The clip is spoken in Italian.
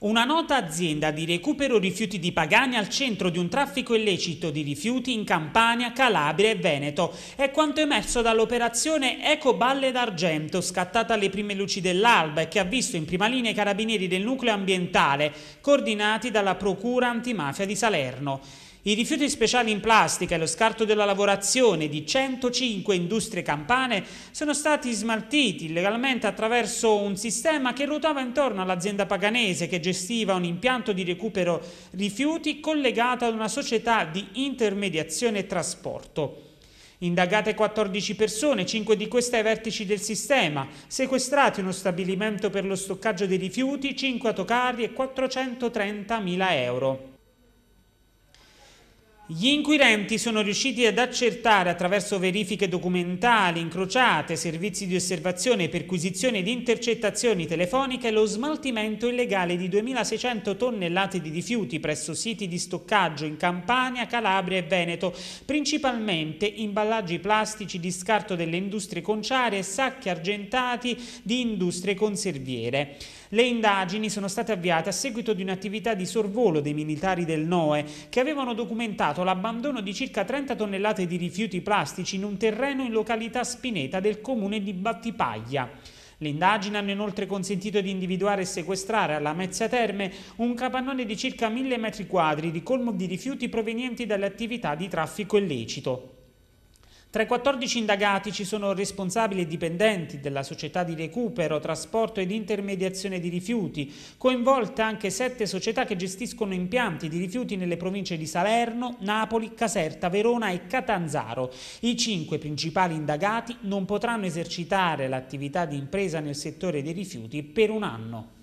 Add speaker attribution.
Speaker 1: Una nota azienda di recupero rifiuti di Pagani al centro di un traffico illecito di rifiuti in Campania, Calabria e Veneto. È quanto emerso dall'operazione Ecoballe d'Argento, scattata alle prime luci dell'alba e che ha visto in prima linea i carabinieri del nucleo ambientale, coordinati dalla Procura Antimafia di Salerno. I rifiuti speciali in plastica e lo scarto della lavorazione di 105 industrie campane sono stati smaltiti illegalmente attraverso un sistema che ruotava intorno all'azienda paganese che gestiva un impianto di recupero rifiuti collegato ad una società di intermediazione e trasporto. Indagate 14 persone, 5 di queste ai vertici del sistema, sequestrati uno stabilimento per lo stoccaggio dei rifiuti, 5 autocarri e 430.000 euro. Gli inquirenti sono riusciti ad accertare attraverso verifiche documentali, incrociate, servizi di osservazione, perquisizione di intercettazioni telefoniche lo smaltimento illegale di 2.600 tonnellate di rifiuti presso siti di stoccaggio in Campania, Calabria e Veneto, principalmente imballaggi plastici di scarto delle industrie conciarie e sacchi argentati di industrie conserviere. Le indagini sono state avviate a seguito di un'attività di sorvolo dei militari del NOE che avevano documentato l'abbandono di circa 30 tonnellate di rifiuti plastici in un terreno in località Spineta del comune di Battipaglia. Le indagini hanno inoltre consentito di individuare e sequestrare alla Mezzia Terme un capannone di circa 1000 m2 di colmo di rifiuti provenienti dalle attività di traffico illecito. Tra i 14 indagati ci sono responsabili e dipendenti della società di recupero, trasporto ed intermediazione di rifiuti, coinvolte anche sette società che gestiscono impianti di rifiuti nelle province di Salerno, Napoli, Caserta, Verona e Catanzaro. I cinque principali indagati non potranno esercitare l'attività di impresa nel settore dei rifiuti per un anno.